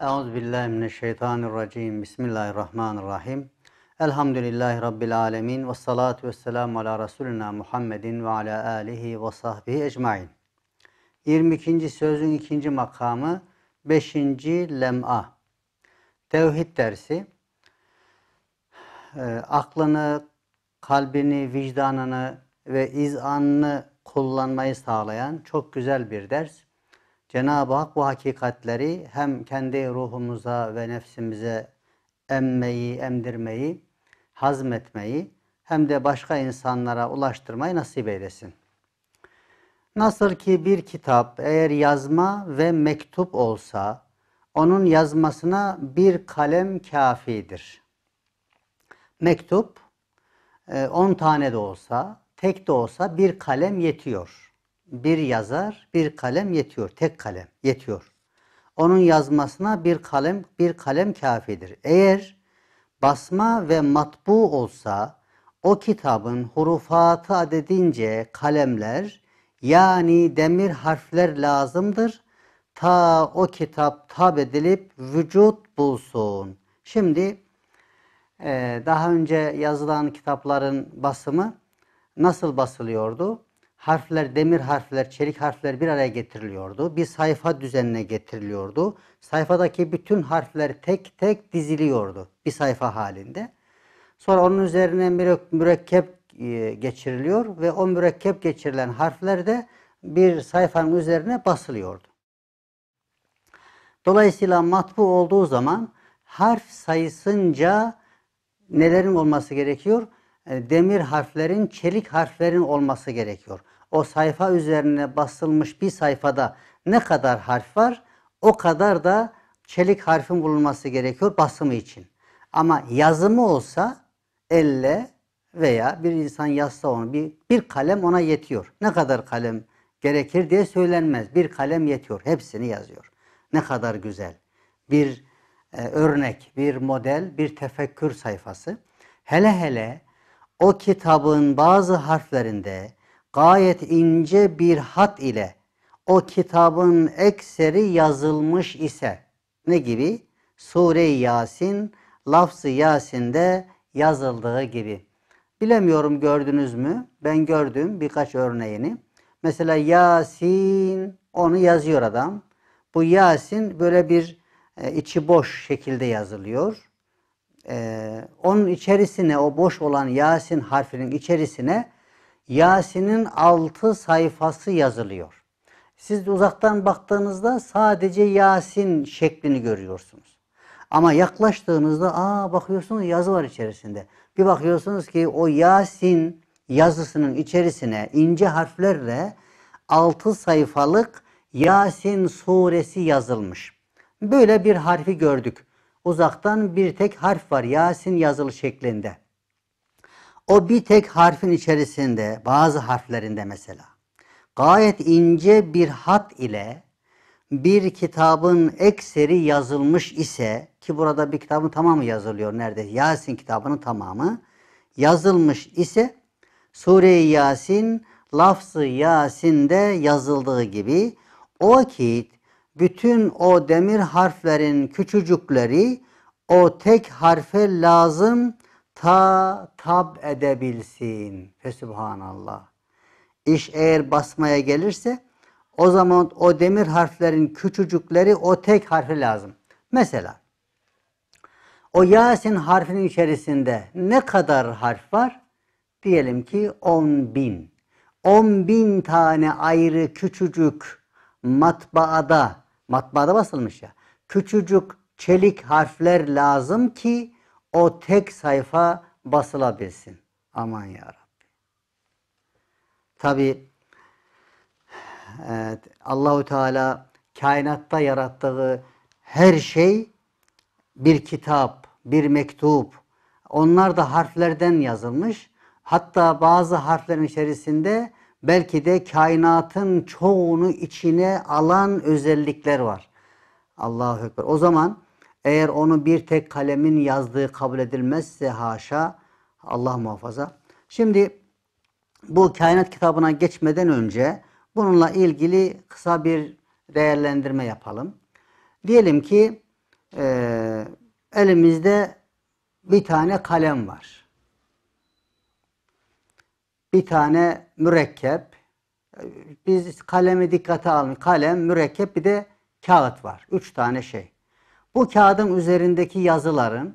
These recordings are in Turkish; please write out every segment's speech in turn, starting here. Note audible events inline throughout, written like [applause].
Euzubillahimineşşeytanirracim. Bismillahirrahmanirrahim. Elhamdülillahi Rabbil alemin. Ve salatu ve selamu ala Resulina Muhammedin ve ala alihi ve sahbihi ecmain. 22. sözün ikinci makamı 5. lem'a. Tevhid dersi. E, aklını, kalbini, vicdanını ve izanını kullanmayı sağlayan çok güzel bir ders. Cenab-ı Hak bu hakikatleri hem kendi ruhumuza ve nefsimize emmeyi, emdirmeyi, hazmetmeyi hem de başka insanlara ulaştırmayı nasip eylesin. Nasıl ki bir kitap eğer yazma ve mektup olsa onun yazmasına bir kalem kafidir. Mektup 10 e, tane de olsa, tek de olsa bir kalem yetiyor bir yazar, bir kalem yetiyor. Tek kalem yetiyor. Onun yazmasına bir kalem bir kalem kafidir. Eğer basma ve matbu olsa o kitabın hurufatı adedince kalemler yani demir harfler lazımdır. Ta o kitap tab edilip vücut bulsun. Şimdi e, daha önce yazılan kitapların basımı nasıl basılıyordu? harfler, demir harfler, çelik harfler bir araya getiriliyordu. Bir sayfa düzenine getiriliyordu. Sayfadaki bütün harfler tek tek diziliyordu bir sayfa halinde. Sonra onun üzerine mürekkep e, geçiriliyor ve o mürekkep geçirilen harfler de bir sayfanın üzerine basılıyordu. Dolayısıyla matbu olduğu zaman harf sayısınca nelerin olması gerekiyor? E, demir harflerin, çelik harflerin olması gerekiyor. O sayfa üzerine basılmış bir sayfada ne kadar harf var o kadar da çelik harfin bulunması gerekiyor basımı için. Ama yazımı olsa elle veya bir insan yazsa onu bir, bir kalem ona yetiyor. Ne kadar kalem gerekir diye söylenmez. Bir kalem yetiyor. Hepsini yazıyor. Ne kadar güzel. Bir e, örnek, bir model, bir tefekkür sayfası. Hele hele o kitabın bazı harflerinde gayet ince bir hat ile o kitabın ekseri yazılmış ise ne gibi? Sure-i Yasin, lafz-ı Yasin'de yazıldığı gibi. Bilemiyorum gördünüz mü? Ben gördüm birkaç örneğini. Mesela Yasin onu yazıyor adam. Bu Yasin böyle bir e, içi boş şekilde yazılıyor e, onun içerisine o boş olan Yasin harfinin içerisine Yasin'in altı sayfası yazılıyor. Siz uzaktan baktığınızda sadece Yasin şeklini görüyorsunuz. Ama yaklaştığınızda aa bakıyorsunuz yazı var içerisinde. Bir bakıyorsunuz ki o Yasin yazısının içerisine ince harflerle 6 sayfalık Yasin suresi yazılmış. Böyle bir harfi gördük uzaktan bir tek harf var Yasin yazılı şeklinde. O bir tek harfin içerisinde bazı harflerinde mesela gayet ince bir hat ile bir kitabın ekseri yazılmış ise ki burada bir kitabın tamamı yazılıyor nerede Yasin kitabının tamamı yazılmış ise Sure-i Yasin lafzı Yasin'de yazıldığı gibi o vakit bütün o demir harflerin küçücükleri o tek harfe lazım ta tab edebilsin. Fesubhanallah. İş eğer basmaya gelirse o zaman o demir harflerin küçücükleri o tek harfe lazım. Mesela o Yasin harfinin içerisinde ne kadar harf var? Diyelim ki 10 bin. 10 bin tane ayrı küçücük matbaada Matbaada basılmış ya. Küçücük çelik harfler lazım ki o tek sayfa basılabilsin. Aman ya Rabbi. Tabi evet, Allahu Teala kainatta yarattığı her şey bir kitap, bir mektup. Onlar da harflerden yazılmış. Hatta bazı harflerin içerisinde belki de kainatın çoğunu içine alan özellikler var. Allahu Ekber. O zaman eğer onu bir tek kalemin yazdığı kabul edilmezse haşa Allah muhafaza. Şimdi bu kainat kitabına geçmeden önce bununla ilgili kısa bir değerlendirme yapalım. Diyelim ki e, elimizde bir tane kalem var bir tane mürekkep. Biz kalemi dikkate almıyoruz. Kalem, mürekkep bir de kağıt var. Üç tane şey. Bu kağıdın üzerindeki yazıların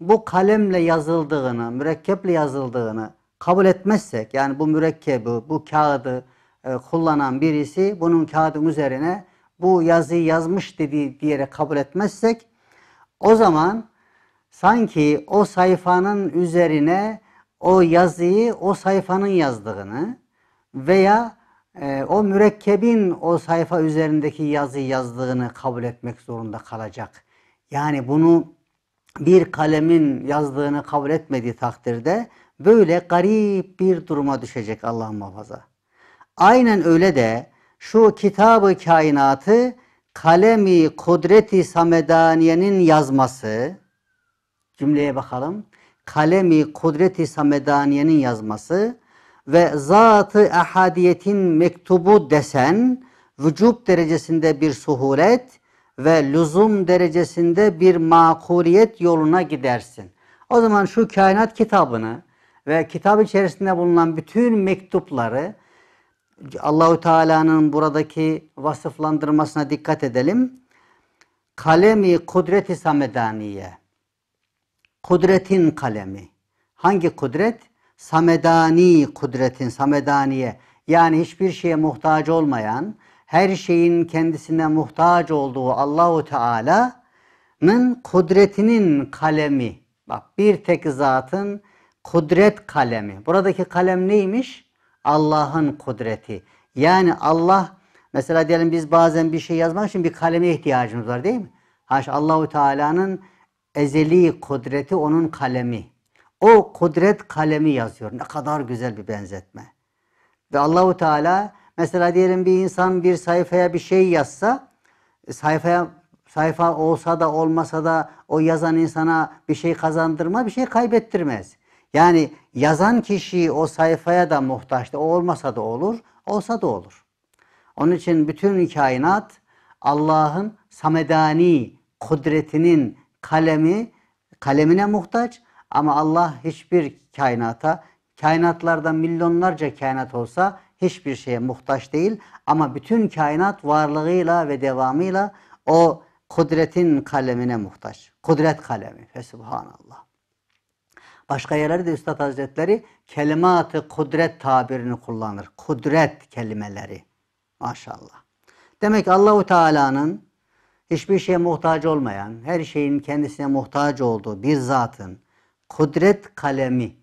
bu kalemle yazıldığını, mürekkeple yazıldığını kabul etmezsek, yani bu mürekkebi, bu kağıdı e, kullanan birisi bunun kağıdın üzerine bu yazıyı yazmış dediği diyerek kabul etmezsek, o zaman sanki o sayfanın üzerine o yazıyı o sayfanın yazdığını veya e, o mürekkebin o sayfa üzerindeki yazı yazdığını kabul etmek zorunda kalacak. Yani bunu bir kalemin yazdığını kabul etmediği takdirde böyle garip bir duruma düşecek Allah muhafaza. Aynen öyle de şu kitabı kainatı kalemi kudreti samedaniyenin yazması cümleye bakalım kalemi kudreti samedaniyenin yazması ve zatı ahadiyetin mektubu desen vücub derecesinde bir suhuret ve lüzum derecesinde bir makuliyet yoluna gidersin. O zaman şu kainat kitabını ve kitap içerisinde bulunan bütün mektupları Allahu Teala'nın buradaki vasıflandırmasına dikkat edelim. Kalemi kudreti samedaniye kudretin kalemi. Hangi kudret? Samedani kudretin, Samedaniye. Yani hiçbir şeye muhtaç olmayan, her şeyin kendisine muhtaç olduğu Allahu Teala'nın kudretinin kalemi. Bak bir tek zatın kudret kalemi. Buradaki kalem neymiş? Allah'ın kudreti. Yani Allah mesela diyelim biz bazen bir şey yazmak için bir kaleme ihtiyacımız var değil mi? Haş Allahu Teala'nın ezeli kudreti onun kalemi. O kudret kalemi yazıyor. Ne kadar güzel bir benzetme. Ve Allahu Teala mesela diyelim bir insan bir sayfaya bir şey yazsa sayfaya sayfa olsa da olmasa da o yazan insana bir şey kazandırma, bir şey kaybettirmez. Yani yazan kişi o sayfaya da muhtaçtı. O olmasa da olur, olsa da olur. Onun için bütün kainat Allah'ın samedani kudretinin kalemi kalemine muhtaç ama Allah hiçbir kainata kainatlarda milyonlarca kainat olsa hiçbir şeye muhtaç değil ama bütün kainat varlığıyla ve devamıyla o kudretin kalemine muhtaç. Kudret kalemi. Fesubhanallah. Başka yerlerde Üstad Hazretleri kelimat kudret tabirini kullanır. Kudret kelimeleri. Maşallah. Demek Allahu Teala'nın hiçbir şeye muhtaç olmayan, her şeyin kendisine muhtaç olduğu bir zatın kudret kalemi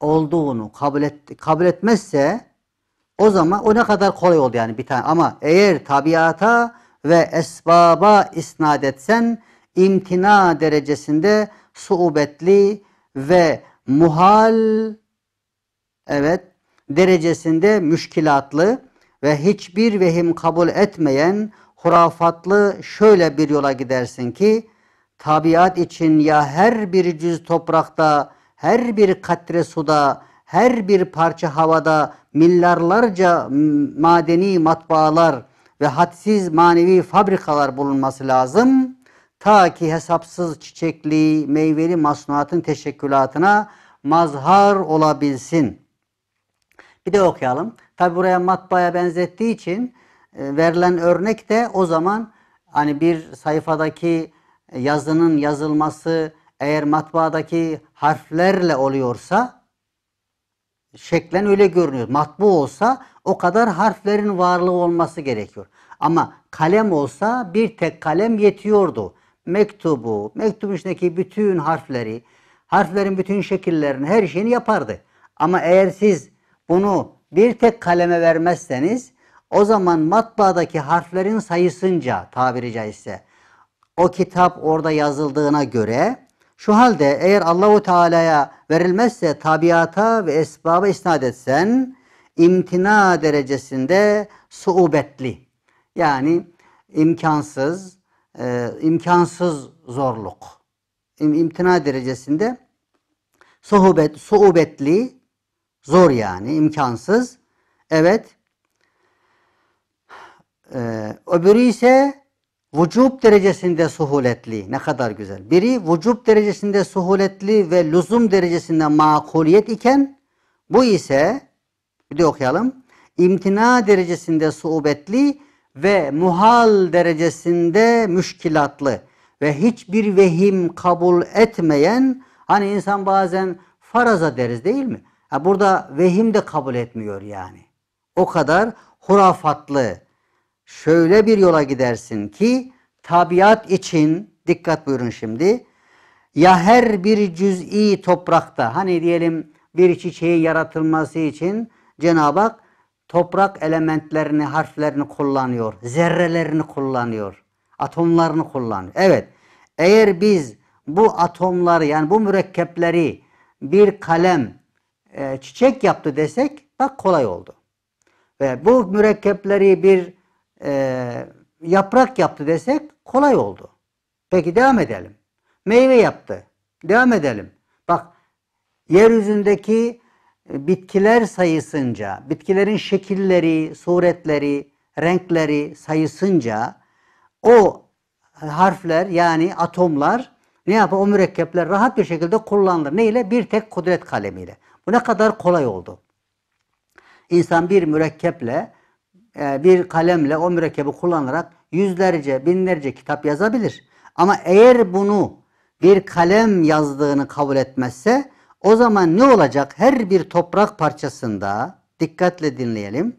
olduğunu kabul, et, kabul etmezse o zaman o ne kadar kolay oldu yani bir tane. Ama eğer tabiata ve esbaba isnat etsen imtina derecesinde suubetli ve muhal evet derecesinde müşkilatlı ve hiçbir vehim kabul etmeyen hurafatlı şöyle bir yola gidersin ki tabiat için ya her bir cüz toprakta, her bir katre suda, her bir parça havada milyarlarca madeni matbaalar ve hadsiz manevi fabrikalar bulunması lazım. Ta ki hesapsız çiçekli, meyveli masnuatın teşekkülatına mazhar olabilsin. Bir de okuyalım. Tabi buraya matbaaya benzettiği için ee, verilen örnek de o zaman hani bir sayfadaki yazının yazılması eğer matbaadaki harflerle oluyorsa şeklen öyle görünüyor. Matbu olsa o kadar harflerin varlığı olması gerekiyor. Ama kalem olsa bir tek kalem yetiyordu. Mektubu, mektubun içindeki bütün harfleri, harflerin bütün şekillerini, her şeyini yapardı. Ama eğer siz bunu bir tek kaleme vermezseniz o zaman matbaadaki harflerin sayısınca tabiri caizse o kitap orada yazıldığına göre şu halde eğer Allahu Teala'ya verilmezse tabiata ve esbaba isnat etsen imtina derecesinde suubetli yani imkansız e, imkansız zorluk İm, imtina derecesinde suhubet suubetli zor yani imkansız evet ee, öbürü ise vücub derecesinde suhuletli. Ne kadar güzel. Biri vücub derecesinde suhuletli ve lüzum derecesinde makuliyet iken bu ise bir de okuyalım. İmtina derecesinde suubetli ve muhal derecesinde müşkilatlı ve hiçbir vehim kabul etmeyen hani insan bazen faraza deriz değil mi? Ha burada vehim de kabul etmiyor yani. O kadar hurafatlı, şöyle bir yola gidersin ki tabiat için dikkat buyurun şimdi ya her bir cüz'i toprakta hani diyelim bir çiçeğin yaratılması için Cenab-ı Hak toprak elementlerini, harflerini kullanıyor. Zerrelerini kullanıyor. Atomlarını kullanıyor. Evet. Eğer biz bu atomları yani bu mürekkepleri bir kalem e, çiçek yaptı desek bak kolay oldu. Ve bu mürekkepleri bir e, yaprak yaptı desek kolay oldu. Peki devam edelim. Meyve yaptı. Devam edelim. Bak yeryüzündeki e, bitkiler sayısınca, bitkilerin şekilleri, suretleri, renkleri sayısınca o harfler yani atomlar ne yapar? O mürekkepler rahat bir şekilde kullanılır. Ne ile? Bir tek kudret kalemiyle. Bu ne kadar kolay oldu. İnsan bir mürekkeple ee, bir kalemle o mürekkebi kullanarak yüzlerce, binlerce kitap yazabilir. Ama eğer bunu bir kalem yazdığını kabul etmezse o zaman ne olacak? Her bir toprak parçasında dikkatle dinleyelim.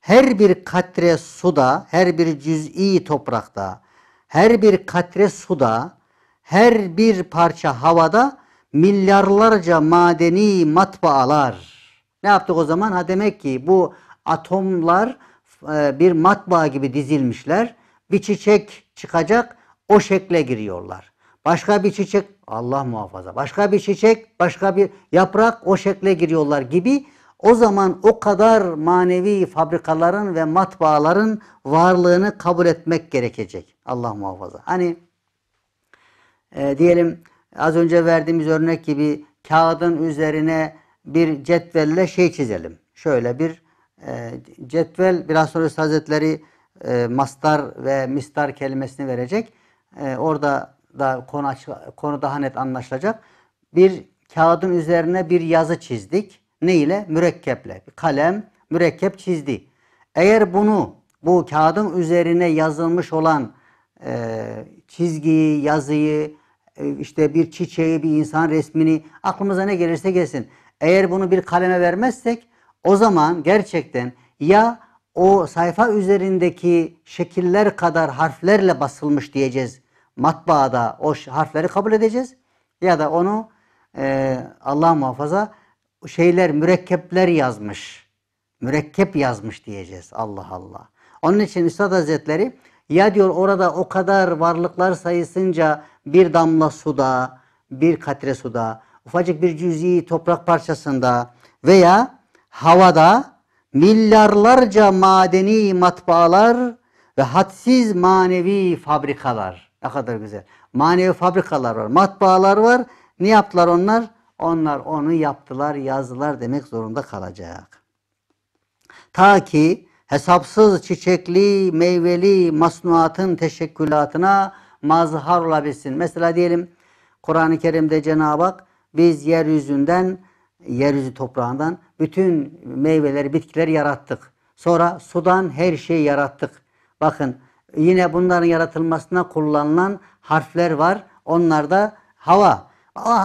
Her bir katre suda, her bir cüz'i toprakta, her bir katre suda, her bir parça havada milyarlarca madeni matbaalar. Ne yaptık o zaman? Ha demek ki bu atomlar e, bir matbaa gibi dizilmişler. Bir çiçek çıkacak o şekle giriyorlar. Başka bir çiçek Allah muhafaza başka bir çiçek başka bir yaprak o şekle giriyorlar gibi o zaman o kadar manevi fabrikaların ve matbaaların varlığını kabul etmek gerekecek. Allah muhafaza. Hani e, diyelim az önce verdiğimiz örnek gibi kağıdın üzerine bir cetvelle şey çizelim. Şöyle bir e, cetvel biraz sonra Üstad Hazretleri e, mastar ve mistar kelimesini verecek. E, orada da konu, konu daha net anlaşılacak. Bir kağıdın üzerine bir yazı çizdik. Ne ile? Mürekkeple. Kalem mürekkep çizdi. Eğer bunu bu kağıdın üzerine yazılmış olan e, çizgiyi, yazıyı, e, işte bir çiçeği, bir insan resmini aklımıza ne gelirse gelsin. Eğer bunu bir kaleme vermezsek o zaman gerçekten ya o sayfa üzerindeki şekiller kadar harflerle basılmış diyeceğiz. Matbaada o harfleri kabul edeceğiz. Ya da onu e, Allah muhafaza şeyler mürekkepler yazmış. Mürekkep yazmış diyeceğiz. Allah Allah. Onun için Üstad Hazretleri ya diyor orada o kadar varlıklar sayısınca bir damla suda, bir katre suda, ufacık bir cüz'i toprak parçasında veya havada milyarlarca madeni matbaalar ve hadsiz manevi fabrikalar. Ne kadar güzel. Manevi fabrikalar var, matbaalar var. Ne yaptılar onlar? Onlar onu yaptılar, yazdılar demek zorunda kalacak. Ta ki hesapsız çiçekli, meyveli masnuatın teşekkülatına mazhar olabilsin. Mesela diyelim Kur'an-ı Kerim'de Cenab-ı Hak biz yeryüzünden, yeryüzü toprağından bütün meyveleri, bitkileri yarattık. Sonra sudan her şeyi yarattık. Bakın yine bunların yaratılmasına kullanılan harfler var. Onlar da hava.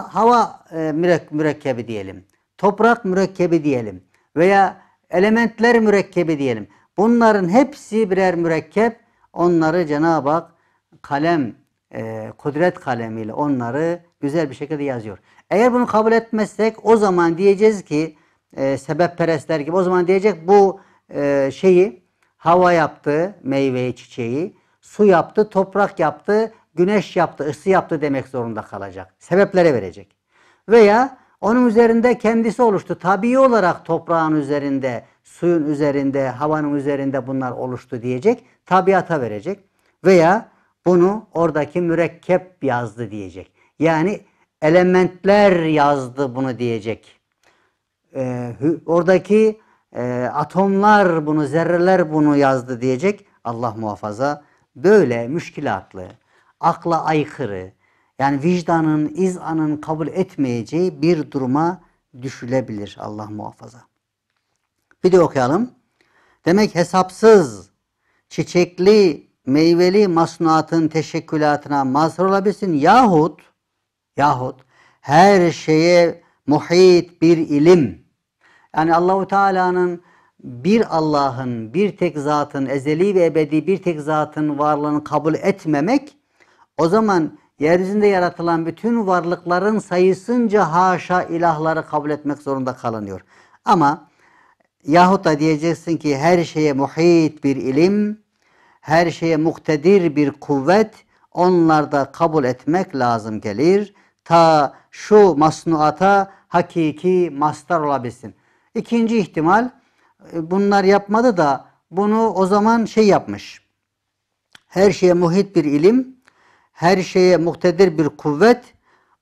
Hava e, mürekkebi diyelim. Toprak mürekkebi diyelim. Veya elementler mürekkebi diyelim. Bunların hepsi birer mürekkep. Onları Cenab-ı Hak kalem, e, kudret kalemiyle onları güzel bir şekilde yazıyor. Eğer bunu kabul etmezsek o zaman diyeceğiz ki e, sebepperestler gibi o zaman diyecek bu e, şeyi hava yaptı meyveyi çiçeği, su yaptı toprak yaptı, güneş yaptı ısı yaptı demek zorunda kalacak. Sebeplere verecek. Veya onun üzerinde kendisi oluştu. Tabii olarak toprağın üzerinde, suyun üzerinde, havanın üzerinde bunlar oluştu diyecek. Tabiata verecek. Veya bunu oradaki mürekkep yazdı diyecek. Yani elementler yazdı bunu diyecek e, oradaki e, atomlar bunu, zerreler bunu yazdı diyecek. Allah muhafaza böyle müşkilatlı, akla aykırı, yani vicdanın, izanın kabul etmeyeceği bir duruma düşülebilir Allah muhafaza. Bir de okuyalım. Demek hesapsız, çiçekli, meyveli masnuatın teşekkülatına mazhar olabilsin yahut yahut her şeye muhit bir ilim yani Allahu Teala'nın bir Allah'ın, bir tek zatın, ezeli ve ebedi bir tek zatın varlığını kabul etmemek o zaman yeryüzünde yaratılan bütün varlıkların sayısınca haşa ilahları kabul etmek zorunda kalınıyor. Ama yahut da diyeceksin ki her şeye muhit bir ilim, her şeye muktedir bir kuvvet onlar da kabul etmek lazım gelir. Ta şu masnuata hakiki mastar olabilsin. İkinci ihtimal e, bunlar yapmadı da bunu o zaman şey yapmış. Her şeye muhit bir ilim, her şeye muhtedir bir kuvvet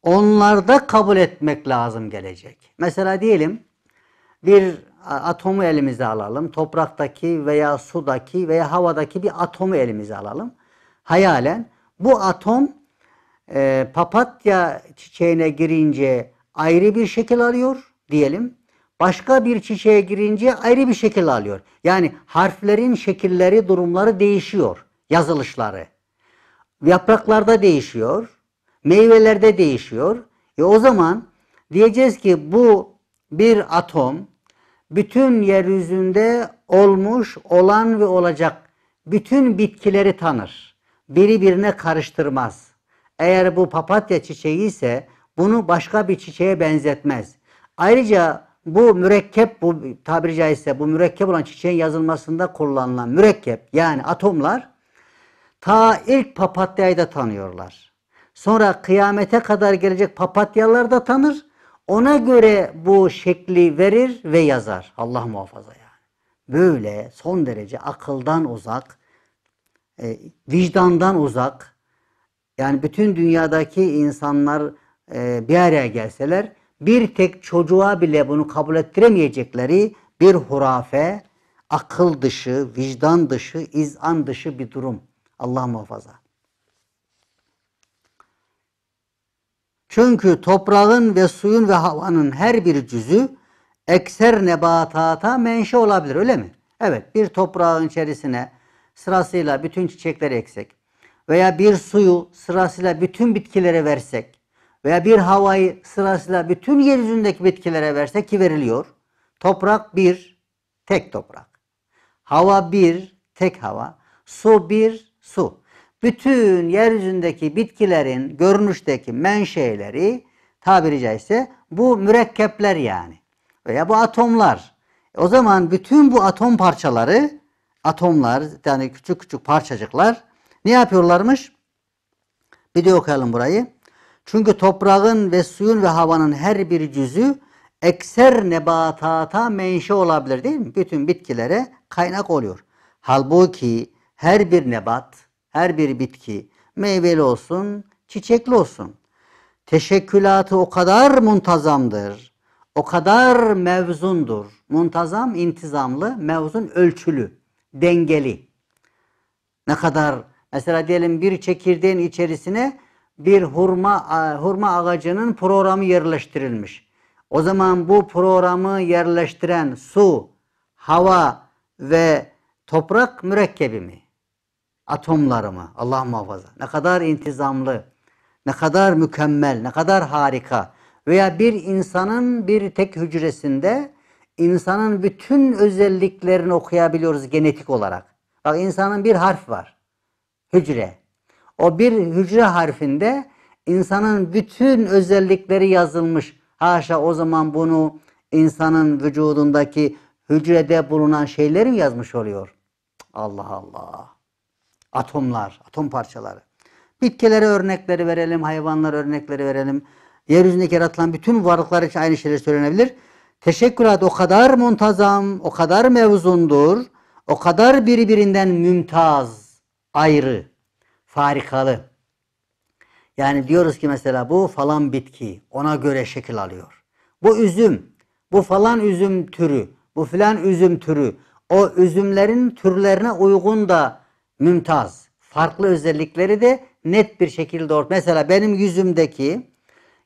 onlarda kabul etmek lazım gelecek. Mesela diyelim bir atomu elimize alalım. Topraktaki veya sudaki veya havadaki bir atomu elimize alalım. Hayalen bu atom e, papatya çiçeğine girince ayrı bir şekil alıyor diyelim. Başka bir çiçeğe girince ayrı bir şekil alıyor. Yani harflerin şekilleri, durumları değişiyor. Yazılışları. Yapraklarda değişiyor. Meyvelerde değişiyor. E o zaman diyeceğiz ki bu bir atom bütün yeryüzünde olmuş, olan ve olacak bütün bitkileri tanır. Biri birine karıştırmaz. Eğer bu papatya çiçeği ise bunu başka bir çiçeğe benzetmez. Ayrıca bu mürekkep bu tabiri caizse bu mürekkep olan çiçeğin yazılmasında kullanılan mürekkep yani atomlar ta ilk papatyayı da tanıyorlar. Sonra kıyamete kadar gelecek papatyalar da tanır. Ona göre bu şekli verir ve yazar. Allah muhafaza yani. Böyle son derece akıldan uzak, e, vicdandan uzak, yani bütün dünyadaki insanlar e, bir araya gelseler bir tek çocuğa bile bunu kabul ettiremeyecekleri bir hurafe, akıl dışı, vicdan dışı, izan dışı bir durum. Allah muhafaza. Çünkü toprağın ve suyun ve havanın her bir cüzü ekser nebatata menşe olabilir öyle mi? Evet bir toprağın içerisine sırasıyla bütün çiçekleri eksek veya bir suyu sırasıyla bütün bitkilere versek veya bir havayı sırasıyla bütün yeryüzündeki bitkilere verse ki veriliyor. Toprak bir, tek toprak. Hava bir, tek hava. Su bir, su. Bütün yeryüzündeki bitkilerin görünüşteki menşeleri tabiri caizse bu mürekkepler yani veya bu atomlar. E, o zaman bütün bu atom parçaları, atomlar yani küçük küçük parçacıklar ne yapıyorlarmış? Bir de okuyalım burayı. Çünkü toprağın ve suyun ve havanın her bir cüzü ekser nebatata menşe olabilir değil mi? Bütün bitkilere kaynak oluyor. Halbuki her bir nebat, her bir bitki meyveli olsun, çiçekli olsun. Teşekkülatı o kadar muntazamdır, o kadar mevzundur. Muntazam, intizamlı, mevzun ölçülü, dengeli. Ne kadar mesela diyelim bir çekirdeğin içerisine bir hurma hurma ağacının programı yerleştirilmiş. O zaman bu programı yerleştiren su, hava ve toprak mürekkebi mi? Atomları mı? Allah muhafaza. Ne kadar intizamlı, ne kadar mükemmel, ne kadar harika. Veya bir insanın bir tek hücresinde insanın bütün özelliklerini okuyabiliyoruz genetik olarak. Bak insanın bir harf var. Hücre. O bir hücre harfinde insanın bütün özellikleri yazılmış. Haşa o zaman bunu insanın vücudundaki hücrede bulunan şeyleri mi yazmış oluyor? Allah Allah. Atomlar, atom parçaları. Bitkilere örnekleri verelim, hayvanlar örnekleri verelim. Yeryüzündeki yaratılan bütün varlıklar için aynı şeyler söylenebilir. Teşekkürat o kadar muntazam, o kadar mevzundur, o kadar birbirinden mümtaz, ayrı farikalı. Yani diyoruz ki mesela bu falan bitki ona göre şekil alıyor. Bu üzüm, bu falan üzüm türü, bu filan üzüm türü o üzümlerin türlerine uygun da mümtaz. Farklı özellikleri de net bir şekilde ortaya. Mesela benim yüzümdeki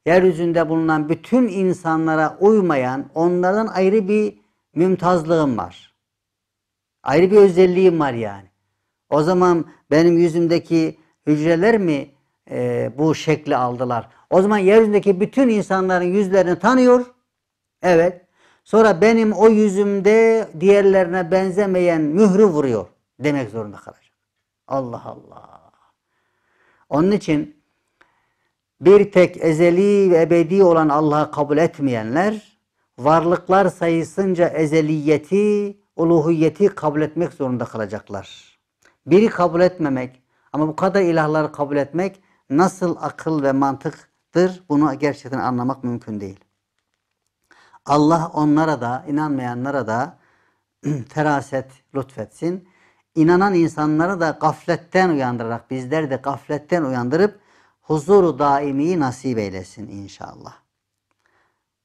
yeryüzünde bulunan bütün insanlara uymayan onların ayrı bir mümtazlığım var. Ayrı bir özelliğim var yani. O zaman benim yüzümdeki hücreler mi e, bu şekli aldılar? O zaman yeryüzündeki bütün insanların yüzlerini tanıyor. Evet. Sonra benim o yüzümde diğerlerine benzemeyen mührü vuruyor demek zorunda kalacak. Allah Allah. Onun için bir tek ezeli ve ebedi olan Allah'ı kabul etmeyenler varlıklar sayısınca ezeliyeti, uluhiyeti kabul etmek zorunda kalacaklar. Biri kabul etmemek ama bu kadar ilahları kabul etmek nasıl akıl ve mantıktır bunu gerçekten anlamak mümkün değil. Allah onlara da inanmayanlara da [clears throat] feraset lütfetsin. İnanan insanlara da gafletten uyandırarak bizleri de gafletten uyandırıp huzuru daimiyi nasip eylesin inşallah.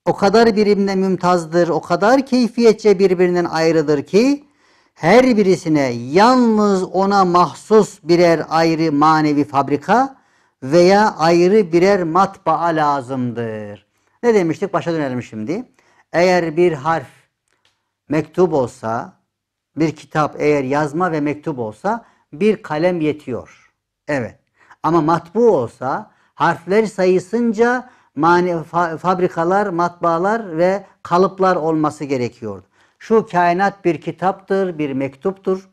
O kadar birbirinden mümtazdır, o kadar keyfiyetçe birbirinden ayrıdır ki her birisine yalnız ona mahsus birer ayrı manevi fabrika veya ayrı birer matbaa lazımdır. Ne demiştik? Başa dönelim şimdi. Eğer bir harf mektup olsa, bir kitap eğer yazma ve mektup olsa bir kalem yetiyor. Evet. Ama matbu olsa harfler sayısınca mani, fa, fabrikalar, matbaalar ve kalıplar olması gerekiyordu. Şu kainat bir kitaptır, bir mektuptur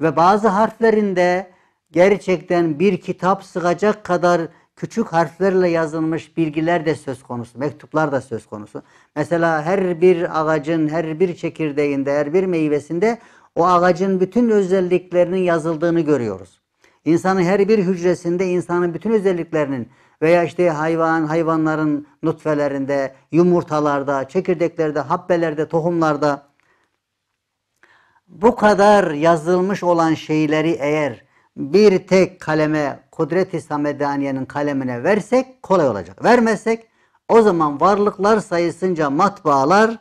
ve bazı harflerinde gerçekten bir kitap sıkacak kadar küçük harflerle yazılmış bilgiler de söz konusu, mektuplar da söz konusu. Mesela her bir ağacın, her bir çekirdeğinde, her bir meyvesinde o ağacın bütün özelliklerinin yazıldığını görüyoruz. İnsanın her bir hücresinde insanın bütün özelliklerinin veya işte hayvan, hayvanların nutfelerinde, yumurtalarda, çekirdeklerde, habbelerde, tohumlarda bu kadar yazılmış olan şeyleri eğer bir tek kaleme Kudret-i Samedaniye'nin kalemine versek kolay olacak. Vermezsek o zaman varlıklar sayısınca matbaalar,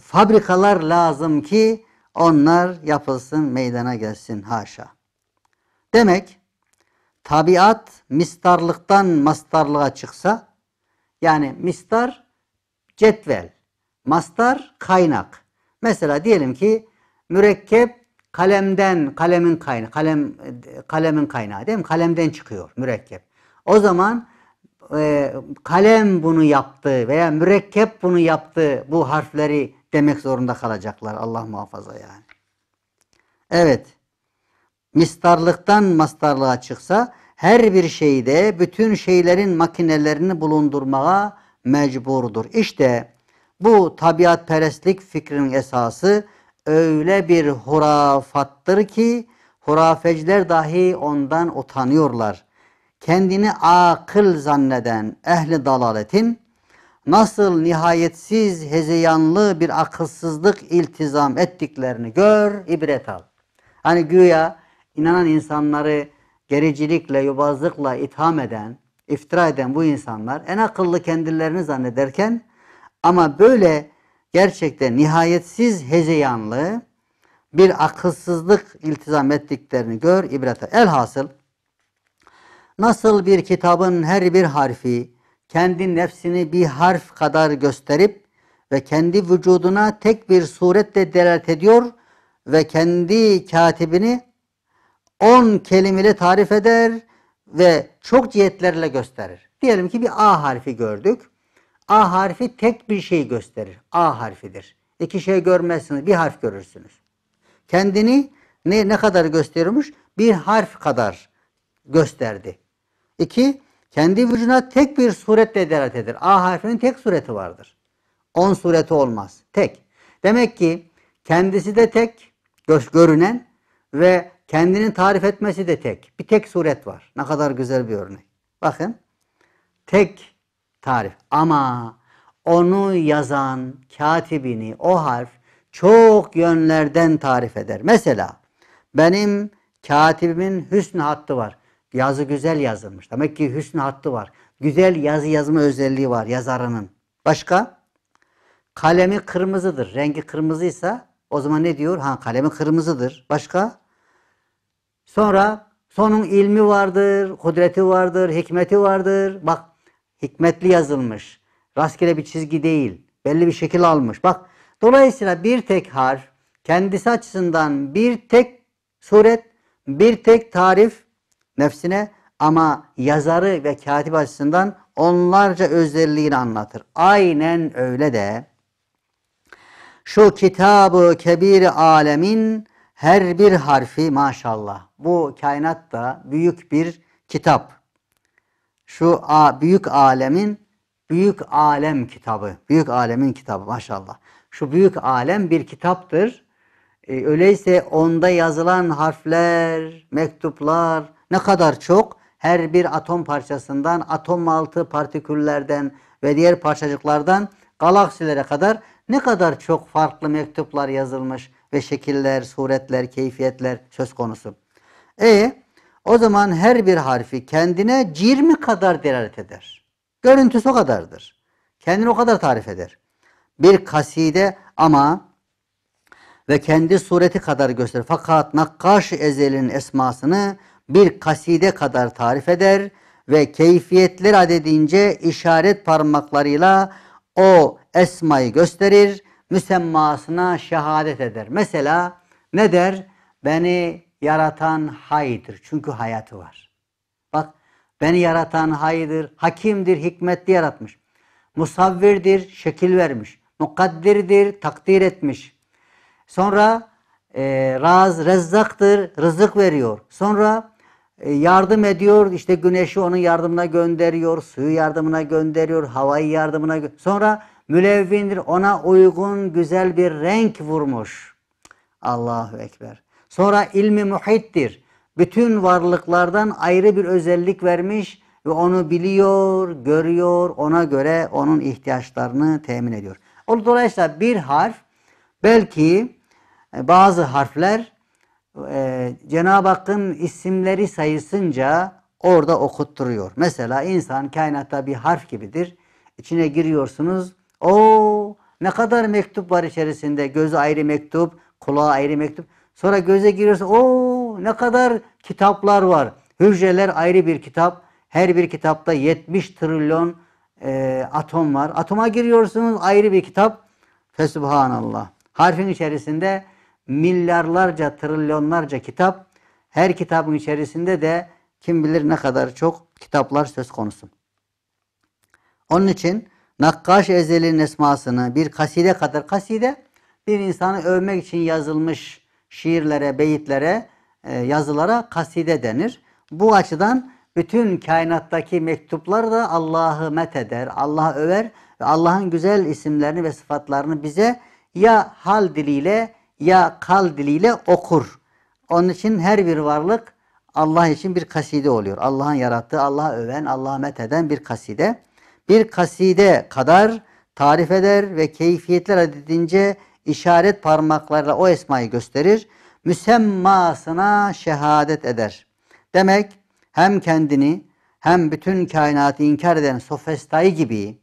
fabrikalar lazım ki onlar yapılsın, meydana gelsin haşa. Demek tabiat mistarlıktan mastarlığa çıksa yani mistar cetvel, mastar kaynak. Mesela diyelim ki Mürekkep kalemden, kalemin kaynağı, kalem, kalemin kaynağı değil mi? Kalemden çıkıyor mürekkep. O zaman e, kalem bunu yaptı veya mürekkep bunu yaptı bu harfleri demek zorunda kalacaklar. Allah muhafaza yani. Evet. Mistarlıktan mastarlığa çıksa her bir şeyde bütün şeylerin makinelerini bulundurmaya mecburdur. İşte bu tabiat perestlik fikrinin esası öyle bir hurafattır ki hurafeciler dahi ondan utanıyorlar. Kendini akıl zanneden ehli dalaletin nasıl nihayetsiz hezeyanlı bir akılsızlık iltizam ettiklerini gör, ibret al. Hani güya inanan insanları gericilikle, yobazlıkla itham eden, iftira eden bu insanlar en akıllı kendilerini zannederken ama böyle gerçekten nihayetsiz hezeyanlı bir akılsızlık iltizam ettiklerini gör ibret. Et. Elhasıl nasıl bir kitabın her bir harfi kendi nefsini bir harf kadar gösterip ve kendi vücuduna tek bir suretle delalet ediyor ve kendi katibini on kelimeyle tarif eder ve çok cihetlerle gösterir. Diyelim ki bir A harfi gördük. A harfi tek bir şey gösterir. A harfidir. İki şey görmezsiniz. Bir harf görürsünüz. Kendini ne, ne kadar gösteriyormuş? Bir harf kadar gösterdi. İki, kendi vücuduna tek bir suretle delalet eder. A harfinin tek sureti vardır. On sureti olmaz. Tek. Demek ki kendisi de tek, görünen ve kendini tarif etmesi de tek. Bir tek suret var. Ne kadar güzel bir örnek. Bakın. Tek tarif. Ama onu yazan katibini o harf çok yönlerden tarif eder. Mesela benim katibimin hüsnü hattı var. Yazı güzel yazılmış. Demek ki hüsnü hattı var. Güzel yazı yazma özelliği var yazarının. Başka? Kalemi kırmızıdır. Rengi kırmızıysa o zaman ne diyor? Ha kalemi kırmızıdır. Başka? Sonra sonun ilmi vardır, kudreti vardır, hikmeti vardır. Bak hikmetli yazılmış. Rastgele bir çizgi değil. Belli bir şekil almış. Bak dolayısıyla bir tek harf kendisi açısından bir tek suret, bir tek tarif nefsine ama yazarı ve katip açısından onlarca özelliğini anlatır. Aynen öyle de şu kitabı kebir alemin her bir harfi maşallah. Bu kainat da büyük bir kitap şu a, büyük alemin büyük alem kitabı. Büyük alemin kitabı maşallah. Şu büyük alem bir kitaptır. E, öyleyse onda yazılan harfler, mektuplar ne kadar çok her bir atom parçasından, atom altı partiküllerden ve diğer parçacıklardan galaksilere kadar ne kadar çok farklı mektuplar yazılmış ve şekiller, suretler, keyfiyetler söz konusu. E o zaman her bir harfi kendine cirmi kadar delalet eder. Görüntüsü o kadardır. Kendini o kadar tarif eder. Bir kaside ama ve kendi sureti kadar gösterir. Fakat nakkaş ezelin esmasını bir kaside kadar tarif eder ve keyfiyetler adedince işaret parmaklarıyla o esmayı gösterir, müsemmasına şehadet eder. Mesela ne der? Beni yaratan haydır. Çünkü hayatı var. Bak beni yaratan haydır, hakimdir, hikmetli yaratmış. Musavvirdir, şekil vermiş. Mukaddirdir, takdir etmiş. Sonra e, raz, rezzaktır, rızık veriyor. Sonra e, yardım ediyor, işte güneşi onun yardımına gönderiyor, suyu yardımına gönderiyor, havayı yardımına gönderiyor. Sonra mülevvindir, ona uygun güzel bir renk vurmuş. Allahu Ekber. Sonra ilmi muhittir. Bütün varlıklardan ayrı bir özellik vermiş ve onu biliyor, görüyor, ona göre onun ihtiyaçlarını temin ediyor. Dolayısıyla bir harf belki e, bazı harfler e, Cenab-ı Hakk'ın isimleri sayısınca orada okutturuyor. Mesela insan kainatta bir harf gibidir. İçine giriyorsunuz. O ne kadar mektup var içerisinde. Gözü ayrı mektup, kulağı ayrı mektup. Sonra göze giriyorsa o ne kadar kitaplar var. Hücreler ayrı bir kitap. Her bir kitapta 70 trilyon e, atom var. Atoma giriyorsunuz ayrı bir kitap. Fesubhanallah. Harfin içerisinde milyarlarca, trilyonlarca kitap. Her kitabın içerisinde de kim bilir ne kadar çok kitaplar söz konusu. Onun için Nakkaş Ezeli'nin esmasını bir kaside kadar kaside bir insanı övmek için yazılmış şiirlere, beyitlere, e, yazılara kaside denir. Bu açıdan bütün kainattaki mektuplar da Allah'ı met eder, Allah'ı över ve Allah'ın güzel isimlerini ve sıfatlarını bize ya hal diliyle ya kal diliyle okur. Onun için her bir varlık Allah için bir kaside oluyor. Allah'ın yarattığı, Allah'ı öven, Allah'ı met eden bir kaside. Bir kaside kadar tarif eder ve keyfiyetler adedince işaret parmaklarla o esmayı gösterir. Müsemmasına şehadet eder. Demek hem kendini hem bütün kainatı inkar eden sofestayı gibi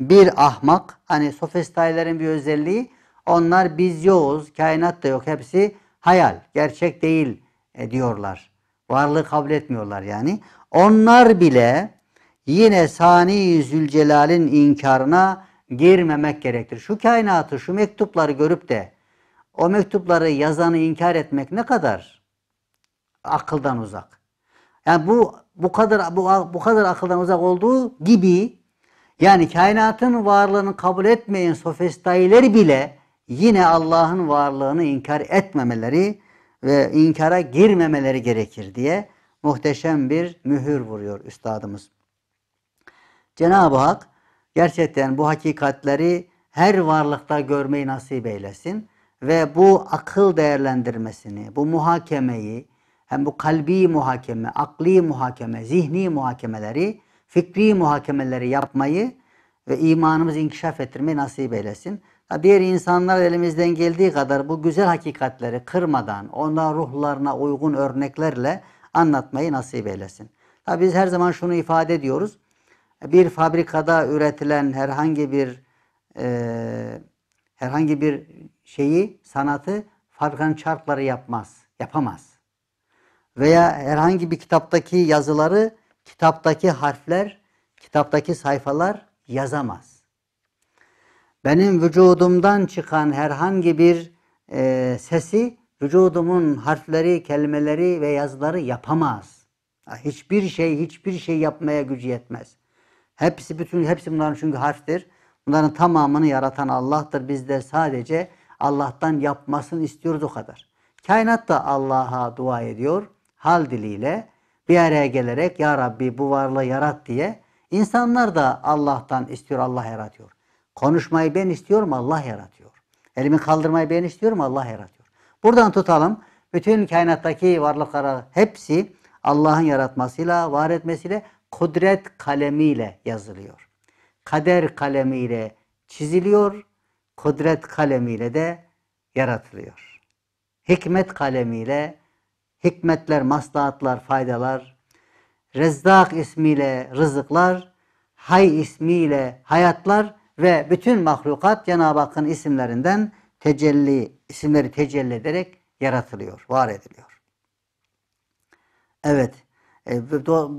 bir ahmak hani sofestayilerin bir özelliği onlar biz yokuz, kainat da yok hepsi hayal, gerçek değil diyorlar. Varlığı kabul etmiyorlar yani. Onlar bile yine Sani Zülcelal'in inkarına girmemek gerektir. Şu kainatı, şu mektupları görüp de o mektupları yazanı inkar etmek ne kadar akıldan uzak. Yani bu bu kadar bu, bu kadar akıldan uzak olduğu gibi yani kainatın varlığını kabul etmeyen sofistayileri bile yine Allah'ın varlığını inkar etmemeleri ve inkara girmemeleri gerekir diye muhteşem bir mühür vuruyor üstadımız. Cenab-ı Hak Gerçekten bu hakikatleri her varlıkta görmeyi nasip eylesin ve bu akıl değerlendirmesini, bu muhakemeyi, hem bu kalbi muhakeme, akli muhakeme, zihni muhakemeleri, fikri muhakemeleri yapmayı ve imanımızı inkişaf ettirmeyi nasip eylesin. Diğer insanlar elimizden geldiği kadar bu güzel hakikatleri kırmadan, onların ruhlarına uygun örneklerle anlatmayı nasip eylesin. Tabi biz her zaman şunu ifade ediyoruz bir fabrikada üretilen herhangi bir e, herhangi bir şeyi, sanatı fabrikanın çarkları yapmaz, yapamaz. Veya herhangi bir kitaptaki yazıları, kitaptaki harfler, kitaptaki sayfalar yazamaz. Benim vücudumdan çıkan herhangi bir e, sesi vücudumun harfleri, kelimeleri ve yazıları yapamaz. Hiçbir şey, hiçbir şey yapmaya gücü yetmez. Hepsi bütün hepsi bunların çünkü harftir. Bunların tamamını yaratan Allah'tır. Biz de sadece Allah'tan yapmasını istiyoruz o kadar. Kainat da Allah'a dua ediyor. Hal diliyle bir araya gelerek Ya Rabbi bu varlığı yarat diye İnsanlar da Allah'tan istiyor. Allah yaratıyor. Konuşmayı ben istiyorum Allah yaratıyor. Elimi kaldırmayı ben istiyorum Allah yaratıyor. Buradan tutalım. Bütün kainattaki varlıklara hepsi Allah'ın yaratmasıyla, var etmesiyle kudret kalemiyle yazılıyor. Kader kalemiyle çiziliyor, kudret kalemiyle de yaratılıyor. Hikmet kalemiyle hikmetler, maslahatlar, faydalar, Rezzak ismiyle rızıklar, Hay ismiyle hayatlar ve bütün mahlukat Cenab-ı Hakk'ın isimlerinden tecelli, isimleri tecelli ederek yaratılıyor, var ediliyor. Evet, e,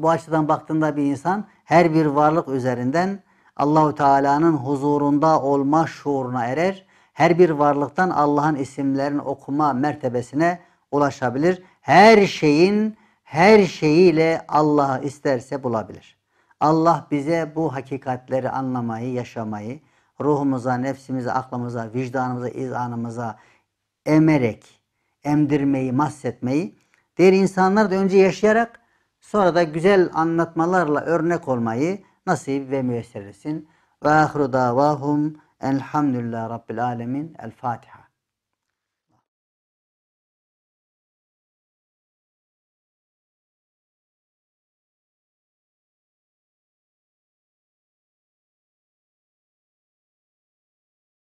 bu açıdan baktığında bir insan her bir varlık üzerinden Allahu Teala'nın huzurunda olma şuuruna erer. Her bir varlıktan Allah'ın isimlerini okuma mertebesine ulaşabilir. Her şeyin her şeyiyle Allah'ı isterse bulabilir. Allah bize bu hakikatleri anlamayı, yaşamayı ruhumuza, nefsimize, aklımıza, vicdanımıza, izanımıza emerek, emdirmeyi, mahsetmeyi diğer insanlar da önce yaşayarak Sonra da güzel anlatmalarla örnek olmayı nasip ve müyesser etsin. Ve ahru davahum elhamdülillah rabbil alemin. El Fatiha.